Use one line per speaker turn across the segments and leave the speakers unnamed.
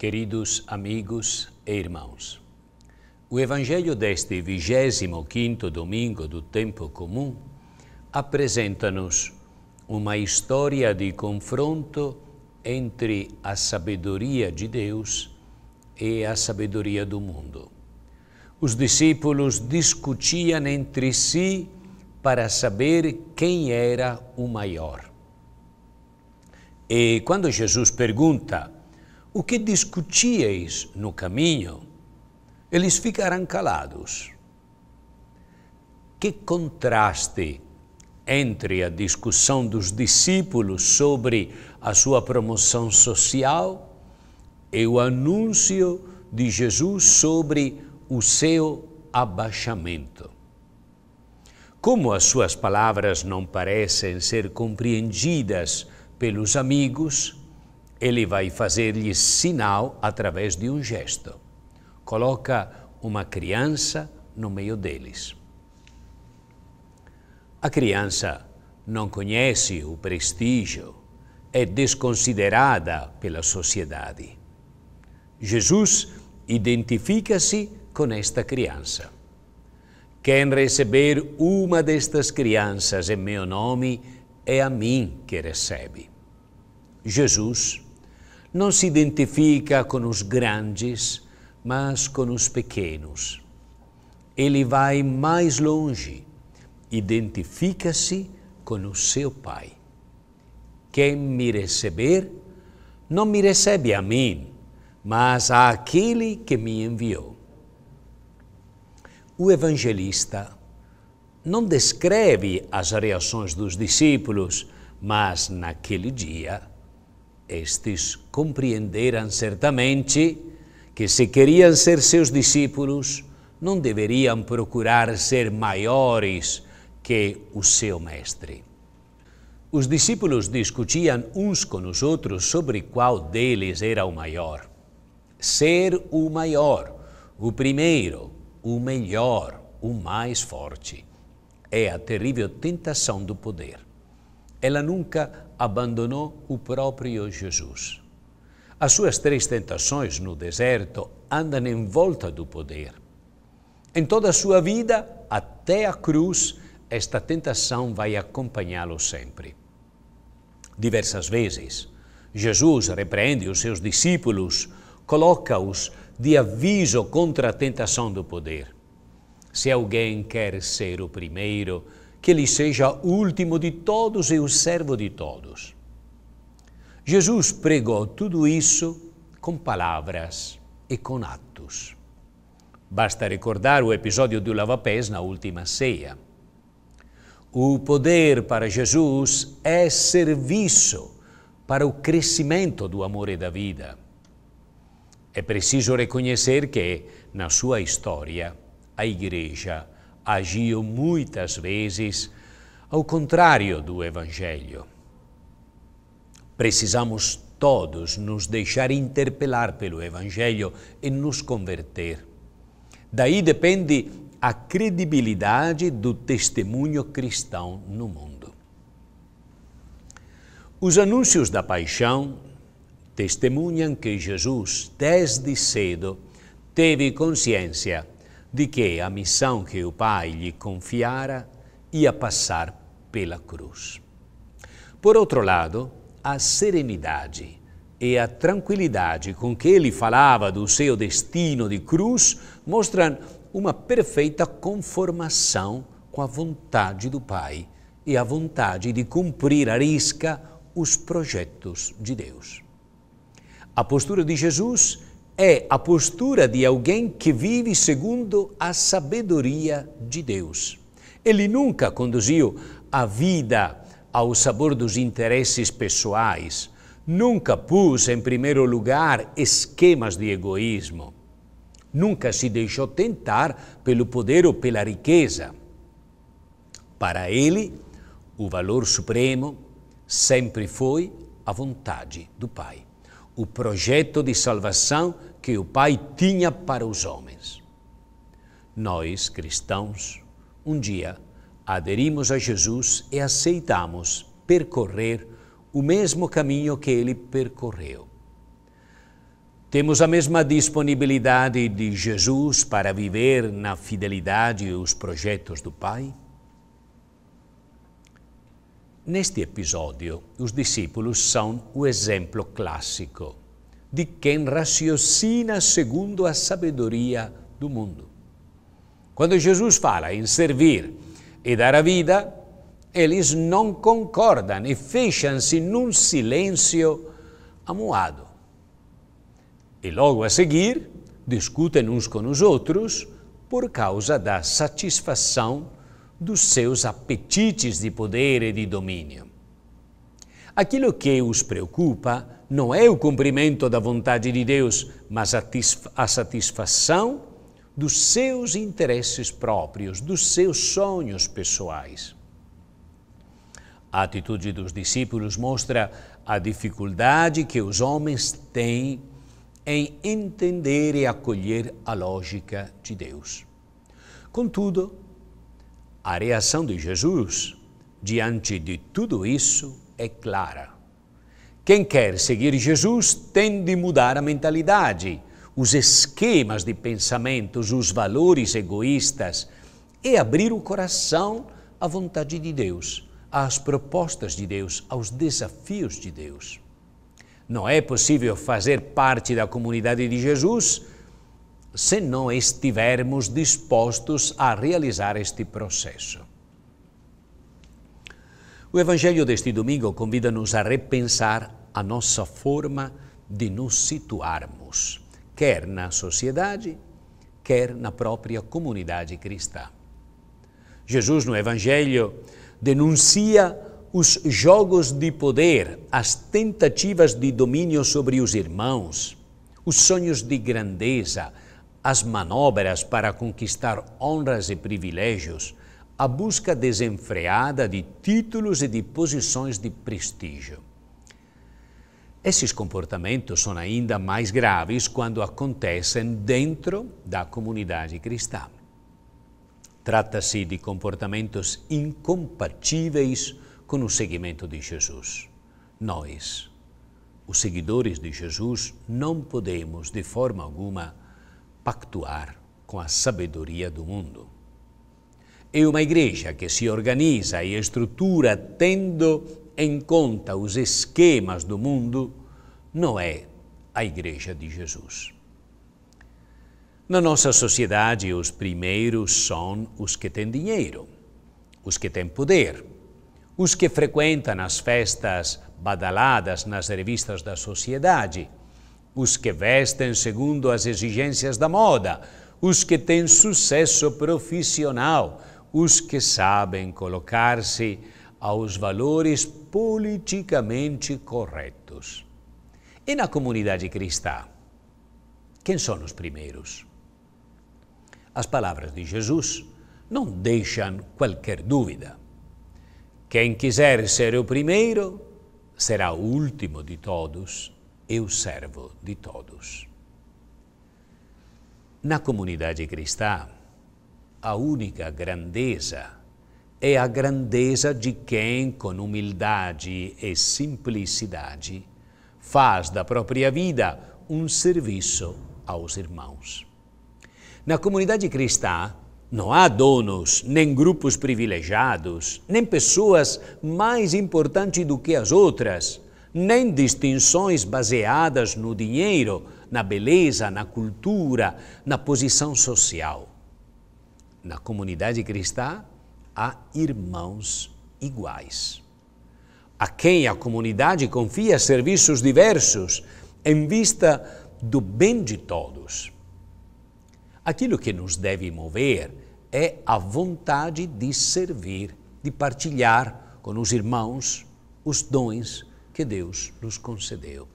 Queridos amigos e irmãos, o Evangelho deste 25 domingo do tempo comum apresenta-nos uma história de confronto entre a sabedoria de Deus e a sabedoria do mundo. Os discípulos discutiam entre si para saber quem era o maior. E quando Jesus pergunta, o que discutíeis no caminho, eles ficarão calados. Que contraste entre a discussão dos discípulos sobre a sua promoção social e o anúncio de Jesus sobre o seu abaixamento. Como as suas palavras não parecem ser compreendidas pelos amigos, ele vai fazer-lhe sinal através de um gesto. Coloca uma criança no meio deles. A criança não conhece o prestígio, é desconsiderada pela sociedade. Jesus identifica-se com esta criança. Quem receber uma destas crianças em meu nome, é a mim que recebe. Jesus não se identifica com os grandes, mas com os pequenos. Ele vai mais longe, identifica-se com o seu Pai. Quem me receber, não me recebe a mim, mas àquele que me enviou. O evangelista não descreve as reações dos discípulos, mas naquele dia estes compreenderam certamente que se queriam ser seus discípulos, não deveriam procurar ser maiores que o seu mestre. Os discípulos discutiam uns com os outros sobre qual deles era o maior. Ser o maior, o primeiro, o melhor, o mais forte. É a terrível tentação do poder. Ela nunca abandonou o próprio Jesus. As suas três tentações no deserto andam em volta do poder. Em toda a sua vida, até a cruz, esta tentação vai acompanhá-lo sempre. Diversas vezes, Jesus repreende os seus discípulos, coloca-os de aviso contra a tentação do poder. Se alguém quer ser o primeiro, que ele seja o último de todos e o servo de todos. Jesus pregou tudo isso com palavras e com atos. Basta recordar o episódio do lavapés na última ceia. O poder para Jesus é serviço para o crescimento do amor e da vida. É preciso reconhecer que, na sua história, a Igreja agiu muitas vezes ao contrário do Evangelho. Precisamos todos nos deixar interpelar pelo Evangelho e nos converter. Daí depende a credibilidade do testemunho cristão no mundo. Os anúncios da paixão testemunham que Jesus, desde cedo, teve consciência de que a missão que o Pai lhe confiara ia passar pela cruz. Por outro lado, a serenidade e a tranquilidade com que ele falava do seu destino de cruz mostram uma perfeita conformação com a vontade do Pai e a vontade de cumprir a risca os projetos de Deus. A postura de Jesus é a postura de alguém que vive segundo a sabedoria de Deus. Ele nunca conduziu a vida ao sabor dos interesses pessoais, nunca pôs em primeiro lugar esquemas de egoísmo, nunca se deixou tentar pelo poder ou pela riqueza. Para ele, o valor supremo sempre foi a vontade do Pai o projeto de salvação que o Pai tinha para os homens. Nós, cristãos, um dia aderimos a Jesus e aceitamos percorrer o mesmo caminho que ele percorreu. Temos a mesma disponibilidade de Jesus para viver na fidelidade os projetos do Pai? Neste episódio, os discípulos são o exemplo clássico de quem raciocina segundo a sabedoria do mundo. Quando Jesus fala em servir e dar a vida, eles não concordam e fecham-se num silêncio amuado. E logo a seguir, discutem uns com os outros por causa da satisfação dos seus apetites de poder e de domínio. Aquilo que os preocupa não é o cumprimento da vontade de Deus, mas a satisfação dos seus interesses próprios, dos seus sonhos pessoais. A atitude dos discípulos mostra a dificuldade que os homens têm em entender e acolher a lógica de Deus. Contudo, a reação de Jesus diante de tudo isso é clara. Quem quer seguir Jesus tem de mudar a mentalidade, os esquemas de pensamentos, os valores egoístas e abrir o coração à vontade de Deus, às propostas de Deus, aos desafios de Deus. Não é possível fazer parte da comunidade de Jesus se não estivermos dispostos a realizar este processo. O Evangelho deste domingo convida-nos a repensar a nossa forma de nos situarmos, quer na sociedade, quer na própria comunidade cristã. Jesus, no Evangelho, denuncia os jogos de poder, as tentativas de domínio sobre os irmãos, os sonhos de grandeza, as manobras para conquistar honras e privilégios, a busca desenfreada de títulos e de posições de prestígio. Esses comportamentos são ainda mais graves quando acontecem dentro da comunidade cristã. Trata-se de comportamentos incompatíveis com o seguimento de Jesus. Nós, os seguidores de Jesus, não podemos, de forma alguma, pactuar com a sabedoria do mundo. E é uma igreja que se organiza e estrutura tendo em conta os esquemas do mundo não é a igreja de Jesus. Na nossa sociedade, os primeiros são os que têm dinheiro, os que têm poder, os que frequentam as festas badaladas nas revistas da sociedade, os que vestem segundo as exigências da moda, os que têm sucesso profissional, os que sabem colocar-se aos valores politicamente corretos. E na comunidade cristã, quem são os primeiros? As palavras de Jesus não deixam qualquer dúvida. Quem quiser ser o primeiro será o último de todos eu servo de todos. Na comunidade cristã, a única grandeza é a grandeza de quem, com humildade e simplicidade, faz da própria vida um serviço aos irmãos. Na comunidade cristã, não há donos, nem grupos privilegiados, nem pessoas mais importantes do que as outras, nem distinções baseadas no dinheiro, na beleza, na cultura, na posição social. Na comunidade cristã há irmãos iguais. A quem a comunidade confia serviços diversos em vista do bem de todos. Aquilo que nos deve mover é a vontade de servir, de partilhar com os irmãos os dons que Deus nos concedeu.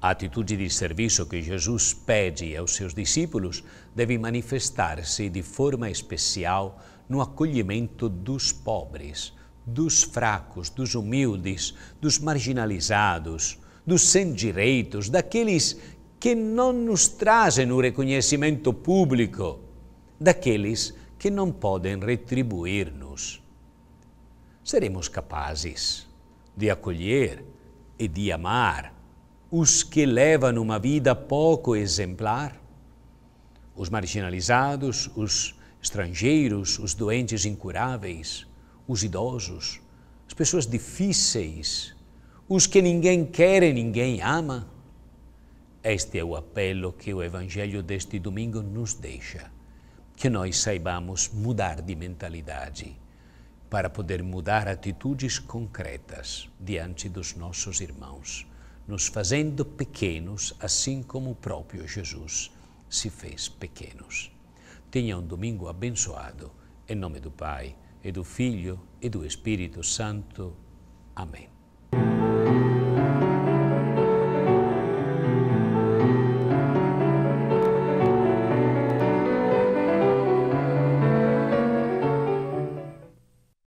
A atitude de serviço que Jesus pede aos seus discípulos deve manifestar-se de forma especial no acolhimento dos pobres, dos fracos, dos humildes, dos marginalizados, dos sem direitos, daqueles que não nos trazem o reconhecimento público, daqueles que não podem retribuir-nos seremos capazes de acolher e de amar os que levam uma vida pouco exemplar, os marginalizados, os estrangeiros, os doentes incuráveis, os idosos, as pessoas difíceis, os que ninguém quer e ninguém ama. Este é o apelo que o Evangelho deste domingo nos deixa, que nós saibamos mudar de mentalidade para poder mudar atitudes concretas diante dos nossos irmãos, nos fazendo pequenos, assim como o próprio Jesus se fez pequenos. Tenha um domingo abençoado, em nome do Pai, e do Filho e do Espírito Santo. Amém.